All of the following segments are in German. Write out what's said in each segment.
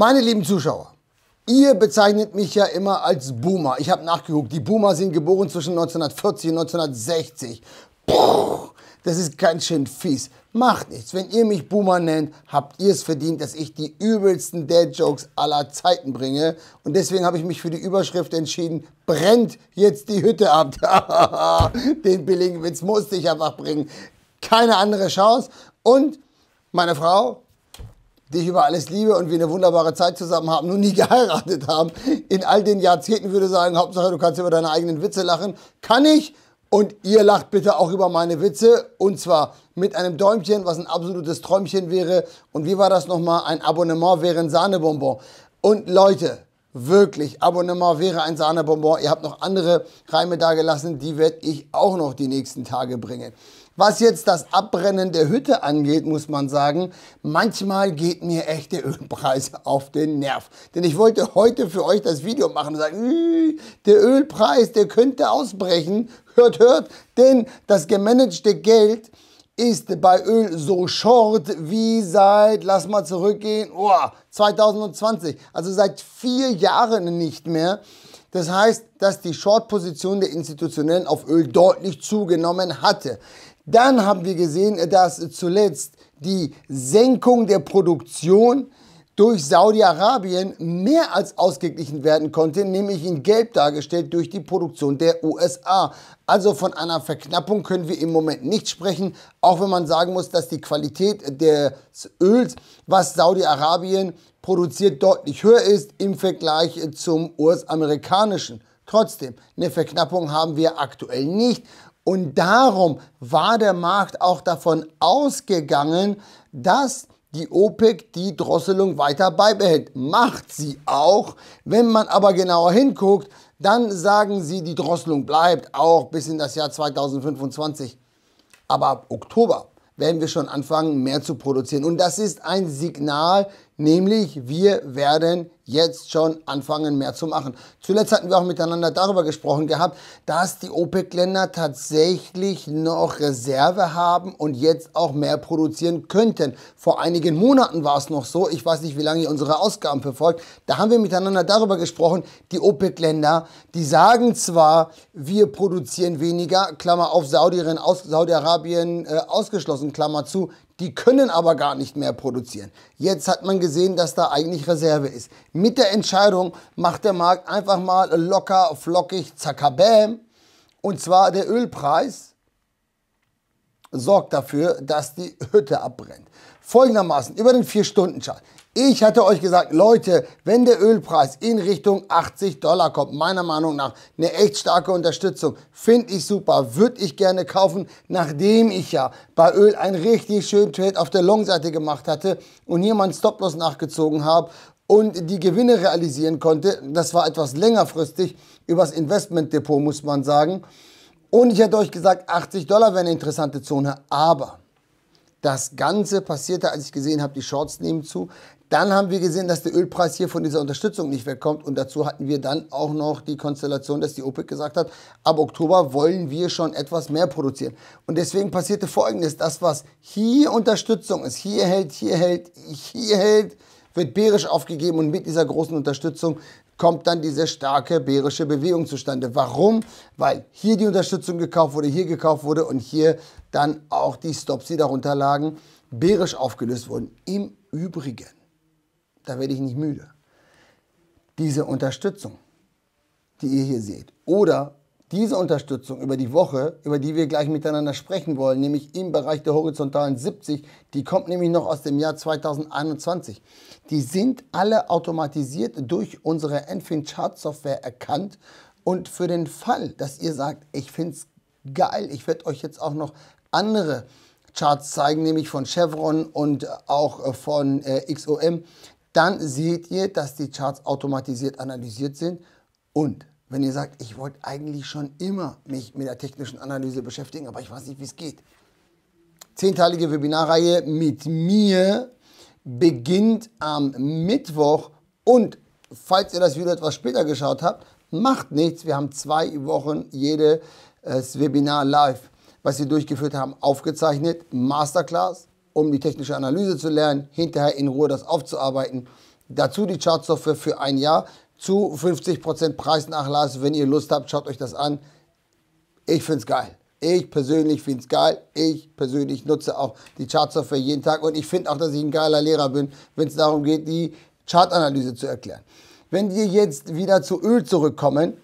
Meine lieben Zuschauer, ihr bezeichnet mich ja immer als Boomer. Ich habe nachgeguckt, die Boomer sind geboren zwischen 1940 und 1960. Puh, das ist ganz schön fies. Macht nichts. Wenn ihr mich Boomer nennt, habt ihr es verdient, dass ich die übelsten Dad-Jokes aller Zeiten bringe. Und deswegen habe ich mich für die Überschrift entschieden, brennt jetzt die Hütte ab. Den billigen Witz musste ich einfach bringen. Keine andere Chance. Und meine Frau, dich über alles liebe und wir eine wunderbare Zeit zusammen haben, nur nie geheiratet haben, in all den Jahrzehnten würde sagen, Hauptsache du kannst über deine eigenen Witze lachen, kann ich. Und ihr lacht bitte auch über meine Witze und zwar mit einem Däumchen, was ein absolutes Träumchen wäre. Und wie war das nochmal? Ein Abonnement wäre ein Sahnebonbon. Und Leute, Wirklich, Abonnement wäre ein Sahnebonbon. Ihr habt noch andere Reime da gelassen, die werde ich auch noch die nächsten Tage bringen. Was jetzt das Abbrennen der Hütte angeht, muss man sagen, manchmal geht mir echt der Ölpreis auf den Nerv. Denn ich wollte heute für euch das Video machen und sagen, der Ölpreis, der könnte ausbrechen. Hört, hört, denn das gemanagte Geld ist bei Öl so short wie seit, lass mal zurückgehen, oh, 2020. Also seit vier Jahren nicht mehr. Das heißt, dass die Short-Position der Institutionellen auf Öl deutlich zugenommen hatte. Dann haben wir gesehen, dass zuletzt die Senkung der Produktion durch Saudi-Arabien mehr als ausgeglichen werden konnte, nämlich in Gelb dargestellt durch die Produktion der USA. Also von einer Verknappung können wir im Moment nicht sprechen, auch wenn man sagen muss, dass die Qualität des Öls, was Saudi-Arabien produziert, deutlich höher ist im Vergleich zum US-amerikanischen. Trotzdem, eine Verknappung haben wir aktuell nicht. Und darum war der Markt auch davon ausgegangen, dass die OPEC die Drosselung weiter beibehält. Macht sie auch. Wenn man aber genauer hinguckt, dann sagen sie, die Drosselung bleibt auch bis in das Jahr 2025. Aber ab Oktober werden wir schon anfangen, mehr zu produzieren. Und das ist ein Signal Nämlich, wir werden jetzt schon anfangen, mehr zu machen. Zuletzt hatten wir auch miteinander darüber gesprochen gehabt, dass die OPEC-Länder tatsächlich noch Reserve haben und jetzt auch mehr produzieren könnten. Vor einigen Monaten war es noch so, ich weiß nicht, wie lange ihr unsere Ausgaben verfolgt, da haben wir miteinander darüber gesprochen, die OPEC-Länder, die sagen zwar, wir produzieren weniger, Klammer auf Saudi-Arabien aus, Saudi äh, ausgeschlossen, Klammer zu, die können aber gar nicht mehr produzieren. Jetzt hat man gesehen, dass da eigentlich Reserve ist. Mit der Entscheidung macht der Markt einfach mal locker, flockig, zackabäm. Und zwar der Ölpreis sorgt dafür, dass die Hütte abbrennt folgendermaßen über den 4-Stunden-Chart. Ich hatte euch gesagt, Leute, wenn der Ölpreis in Richtung 80 Dollar kommt, meiner Meinung nach eine echt starke Unterstützung, finde ich super, würde ich gerne kaufen, nachdem ich ja bei Öl einen richtig schönen Trade auf der Long-Seite gemacht hatte und hier meinen Stop-Loss nachgezogen habe und die Gewinne realisieren konnte. Das war etwas längerfristig übers Investment-Depot, muss man sagen. Und ich hatte euch gesagt, 80 Dollar wäre eine interessante Zone, aber das Ganze passierte, als ich gesehen habe, die Shorts nehmen zu. Dann haben wir gesehen, dass der Ölpreis hier von dieser Unterstützung nicht wegkommt. Und dazu hatten wir dann auch noch die Konstellation, dass die OPEC gesagt hat, ab Oktober wollen wir schon etwas mehr produzieren. Und deswegen passierte Folgendes. Das, was hier Unterstützung ist, hier hält, hier hält, hier hält, wird bärisch aufgegeben. Und mit dieser großen Unterstützung kommt dann diese starke bärische Bewegung zustande. Warum? Weil hier die Unterstützung gekauft wurde, hier gekauft wurde und hier dann auch die Stops, die darunter lagen, bärisch aufgelöst wurden. Im Übrigen, da werde ich nicht müde, diese Unterstützung, die ihr hier seht, oder diese Unterstützung über die Woche, über die wir gleich miteinander sprechen wollen, nämlich im Bereich der horizontalen 70, die kommt nämlich noch aus dem Jahr 2021. Die sind alle automatisiert durch unsere Enfin Chart Software erkannt. Und für den Fall, dass ihr sagt, ich finde es geil, ich werde euch jetzt auch noch andere Charts zeigen, nämlich von Chevron und äh, auch äh, von äh, XOM, dann seht ihr, dass die Charts automatisiert analysiert sind und wenn ihr sagt, ich wollte eigentlich schon immer mich mit der technischen Analyse beschäftigen, aber ich weiß nicht, wie es geht. Zehnteilige Webinarreihe mit mir beginnt am Mittwoch und falls ihr das Video etwas später geschaut habt, macht nichts. Wir haben zwei Wochen jedes Webinar live, was wir durchgeführt haben, aufgezeichnet. Masterclass, um die technische Analyse zu lernen, hinterher in Ruhe das aufzuarbeiten. Dazu die Chartsoftware für ein Jahr zu 50% Preisnachlass. Wenn ihr Lust habt, schaut euch das an. Ich finde es geil. Ich persönlich finde es geil. Ich persönlich nutze auch die Chartsoftware jeden Tag und ich finde auch, dass ich ein geiler Lehrer bin, wenn es darum geht, die Chartanalyse zu erklären. Wenn wir jetzt wieder zu Öl zurückkommen,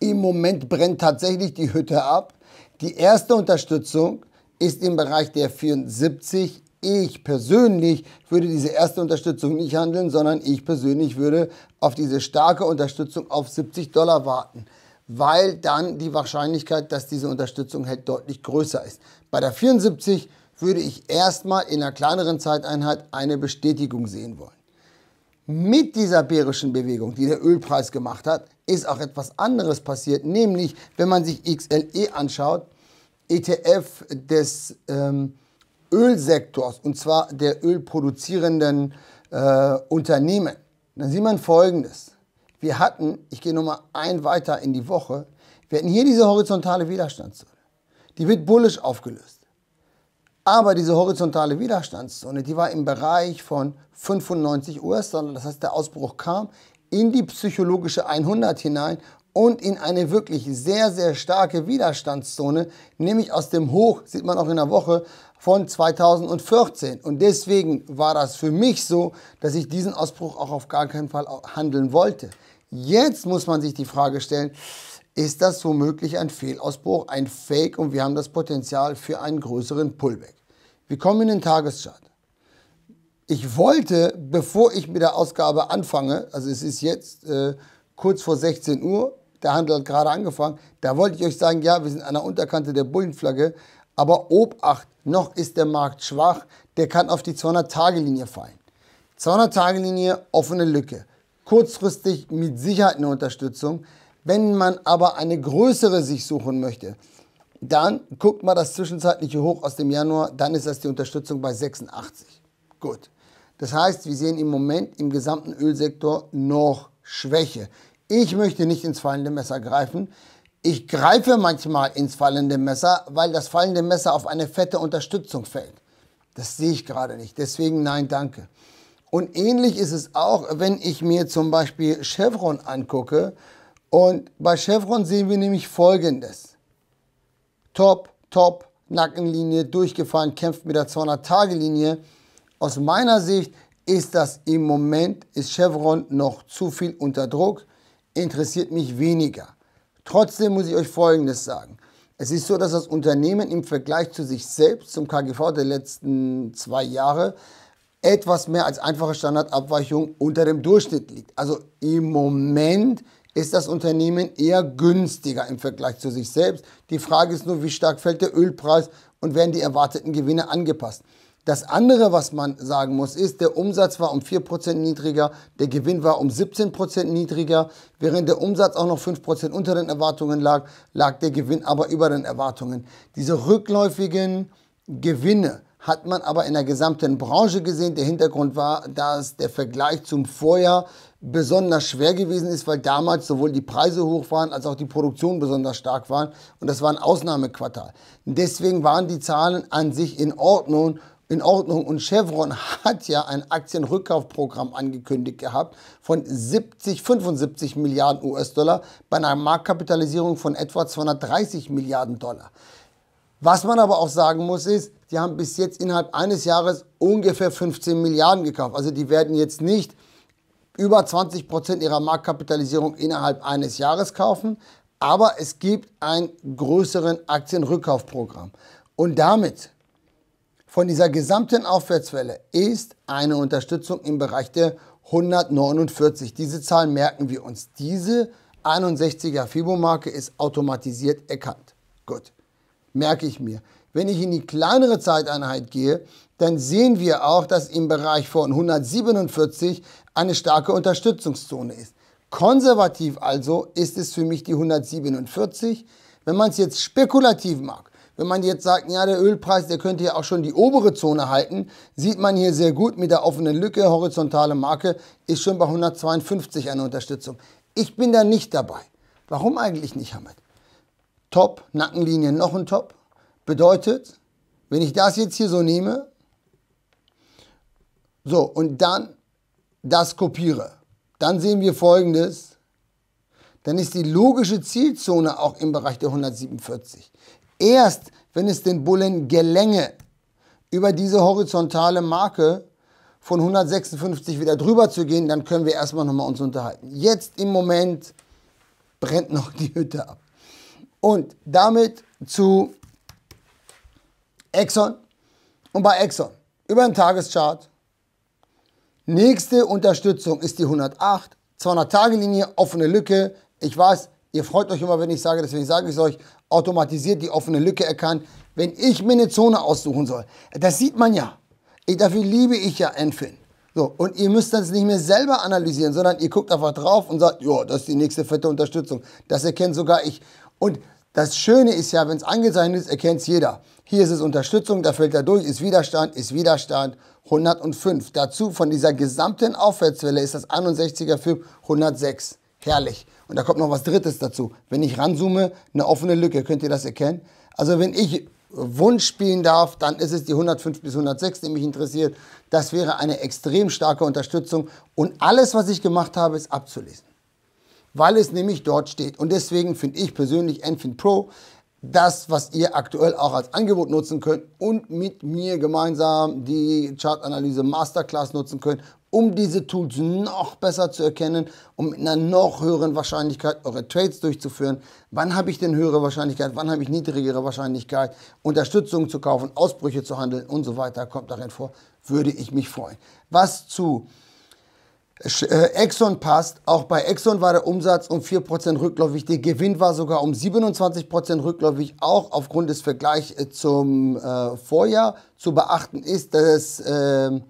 im Moment brennt tatsächlich die Hütte ab. Die erste Unterstützung ist im Bereich der 74 ich persönlich würde diese erste Unterstützung nicht handeln, sondern ich persönlich würde auf diese starke Unterstützung auf 70 Dollar warten, weil dann die Wahrscheinlichkeit, dass diese Unterstützung hält, deutlich größer ist. Bei der 74 würde ich erstmal in einer kleineren Zeiteinheit eine Bestätigung sehen wollen. Mit dieser bärischen Bewegung, die der Ölpreis gemacht hat, ist auch etwas anderes passiert, nämlich wenn man sich XLE anschaut, ETF des... Ähm, Ölsektors, und zwar der ölproduzierenden äh, Unternehmen, dann sieht man Folgendes. Wir hatten, ich gehe nochmal ein weiter in die Woche, wir hatten hier diese horizontale Widerstandszone. Die wird bullisch aufgelöst. Aber diese horizontale Widerstandszone, die war im Bereich von 95 US-Dollar. Das heißt, der Ausbruch kam in die psychologische 100 hinein und in eine wirklich sehr, sehr starke Widerstandszone, nämlich aus dem Hoch, sieht man auch in der Woche, von 2014. Und deswegen war das für mich so, dass ich diesen Ausbruch auch auf gar keinen Fall handeln wollte. Jetzt muss man sich die Frage stellen, ist das womöglich ein Fehlausbruch, ein Fake und wir haben das Potenzial für einen größeren Pullback. Wir kommen in den Tageschart. Ich wollte, bevor ich mit der Ausgabe anfange, also es ist jetzt äh, kurz vor 16 Uhr, der Handel hat gerade angefangen. Da wollte ich euch sagen, ja, wir sind an der Unterkante der Bullenflagge. Aber Obacht, noch ist der Markt schwach. Der kann auf die 200-Tage-Linie fallen. 200-Tage-Linie, offene Lücke. Kurzfristig mit Sicherheit eine Unterstützung. Wenn man aber eine größere sich suchen möchte, dann guckt mal das zwischenzeitliche Hoch aus dem Januar, dann ist das die Unterstützung bei 86. Gut. Das heißt, wir sehen im Moment im gesamten Ölsektor noch Schwäche. Ich möchte nicht ins fallende Messer greifen. Ich greife manchmal ins fallende Messer, weil das fallende Messer auf eine fette Unterstützung fällt. Das sehe ich gerade nicht. Deswegen nein, danke. Und ähnlich ist es auch, wenn ich mir zum Beispiel Chevron angucke. Und bei Chevron sehen wir nämlich Folgendes. Top, top, Nackenlinie durchgefahren, kämpft mit der 200-Tage-Linie. Aus meiner Sicht ist das im Moment, ist Chevron noch zu viel unter Druck interessiert mich weniger. Trotzdem muss ich euch Folgendes sagen. Es ist so, dass das Unternehmen im Vergleich zu sich selbst, zum KGV der letzten zwei Jahre, etwas mehr als einfache Standardabweichung unter dem Durchschnitt liegt. Also im Moment ist das Unternehmen eher günstiger im Vergleich zu sich selbst. Die Frage ist nur, wie stark fällt der Ölpreis und werden die erwarteten Gewinne angepasst. Das andere, was man sagen muss, ist, der Umsatz war um 4% niedriger, der Gewinn war um 17% niedriger. Während der Umsatz auch noch 5% unter den Erwartungen lag, lag der Gewinn aber über den Erwartungen. Diese rückläufigen Gewinne hat man aber in der gesamten Branche gesehen. Der Hintergrund war, dass der Vergleich zum Vorjahr besonders schwer gewesen ist, weil damals sowohl die Preise hoch waren als auch die Produktion besonders stark waren. Und das war ein Ausnahmequartal. Deswegen waren die Zahlen an sich in Ordnung in Ordnung. Und Chevron hat ja ein Aktienrückkaufprogramm angekündigt gehabt von 70, 75 Milliarden US-Dollar bei einer Marktkapitalisierung von etwa 230 Milliarden Dollar. Was man aber auch sagen muss ist, die haben bis jetzt innerhalb eines Jahres ungefähr 15 Milliarden gekauft. Also die werden jetzt nicht über 20 Prozent ihrer Marktkapitalisierung innerhalb eines Jahres kaufen, aber es gibt ein größeren Aktienrückkaufprogramm. Und damit von dieser gesamten Aufwärtswelle ist eine Unterstützung im Bereich der 149. Diese Zahl merken wir uns. Diese 61er Fibo-Marke ist automatisiert erkannt. Gut, merke ich mir. Wenn ich in die kleinere Zeiteinheit gehe, dann sehen wir auch, dass im Bereich von 147 eine starke Unterstützungszone ist. Konservativ also ist es für mich die 147. Wenn man es jetzt spekulativ mag, wenn man jetzt sagt, ja, der Ölpreis, der könnte ja auch schon die obere Zone halten, sieht man hier sehr gut mit der offenen Lücke, horizontale Marke ist schon bei 152 eine Unterstützung. Ich bin da nicht dabei. Warum eigentlich nicht, Hamid? Top, Nackenlinie, noch ein Top. Bedeutet, wenn ich das jetzt hier so nehme, so, und dann das kopiere, dann sehen wir folgendes. Dann ist die logische Zielzone auch im Bereich der 147. Erst wenn es den Bullen gelänge, über diese horizontale Marke von 156 wieder drüber zu gehen, dann können wir erstmal nochmal uns unterhalten. Jetzt im Moment brennt noch die Hütte ab. Und damit zu Exxon. Und bei Exxon über den Tageschart. Nächste Unterstützung ist die 108, 200-Tage-Linie, offene Lücke. Ich weiß, Ihr freut euch immer, wenn ich sage, deswegen sage ich es euch, automatisiert die offene Lücke erkannt. Wenn ich mir eine Zone aussuchen soll, das sieht man ja. Ich, dafür liebe ich ja Enfin. So, und ihr müsst das nicht mehr selber analysieren, sondern ihr guckt einfach drauf und sagt, ja, das ist die nächste fette Unterstützung. Das erkennt sogar ich. Und das Schöne ist ja, wenn es angezeichnet ist, erkennt es jeder. Hier ist es Unterstützung, da fällt er durch, ist Widerstand, ist Widerstand, 105. Dazu von dieser gesamten Aufwärtswelle ist das 61er film 106. Herrlich. Und da kommt noch was Drittes dazu. Wenn ich ranzoome, eine offene Lücke, könnt ihr das erkennen? Also wenn ich Wunsch spielen darf, dann ist es die 105 bis 106, die mich interessiert. Das wäre eine extrem starke Unterstützung. Und alles, was ich gemacht habe, ist abzulesen. Weil es nämlich dort steht. Und deswegen finde ich persönlich Enfin Pro das, was ihr aktuell auch als Angebot nutzen könnt und mit mir gemeinsam die Chartanalyse Masterclass nutzen könnt um diese Tools noch besser zu erkennen, um mit einer noch höheren Wahrscheinlichkeit eure Trades durchzuführen. Wann habe ich denn höhere Wahrscheinlichkeit? Wann habe ich niedrigere Wahrscheinlichkeit? Unterstützung zu kaufen, Ausbrüche zu handeln und so weiter kommt darin vor. Würde ich mich freuen. Was zu äh, Exxon passt. Auch bei Exxon war der Umsatz um 4% rückläufig. Der Gewinn war sogar um 27% rückläufig. Auch aufgrund des Vergleichs äh, zum äh, Vorjahr zu beachten ist, dass äh,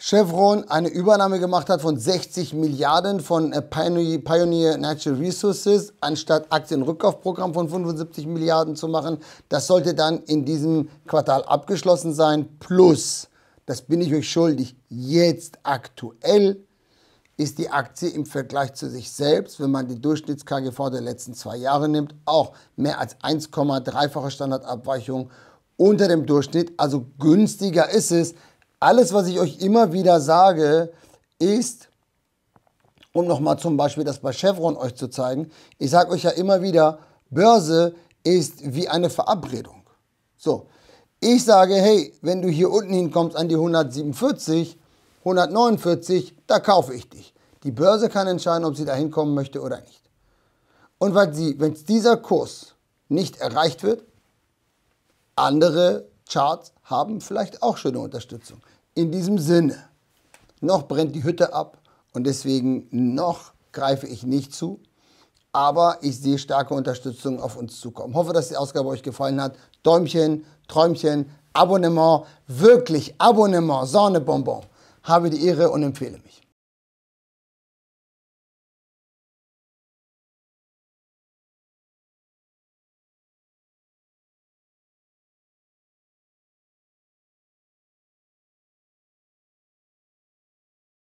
Chevron eine Übernahme gemacht hat von 60 Milliarden von äh, Pioneer Natural Resources, anstatt Aktienrückkaufprogramm von 75 Milliarden zu machen. Das sollte dann in diesem Quartal abgeschlossen sein. Plus, das bin ich euch schuldig, jetzt aktuell ist die Aktie im Vergleich zu sich selbst, wenn man die Durchschnitts-KGV der letzten zwei Jahre nimmt, auch mehr als 1,3-fache Standardabweichung unter dem Durchschnitt. Also günstiger ist es, alles, was ich euch immer wieder sage, ist, um nochmal zum Beispiel das bei Chevron euch zu zeigen, ich sage euch ja immer wieder, Börse ist wie eine Verabredung. So, ich sage, hey, wenn du hier unten hinkommst an die 147, 149, da kaufe ich dich. Die Börse kann entscheiden, ob sie da hinkommen möchte oder nicht. Und weil sie, wenn dieser Kurs nicht erreicht wird, andere Charts haben vielleicht auch schöne Unterstützung. In diesem Sinne, noch brennt die Hütte ab und deswegen noch greife ich nicht zu. Aber ich sehe starke Unterstützung auf uns zukommen. Hoffe, dass die Ausgabe euch gefallen hat. Däumchen, Träumchen, Abonnement, wirklich Abonnement, Sonne Habe die Ehre und empfehle mich.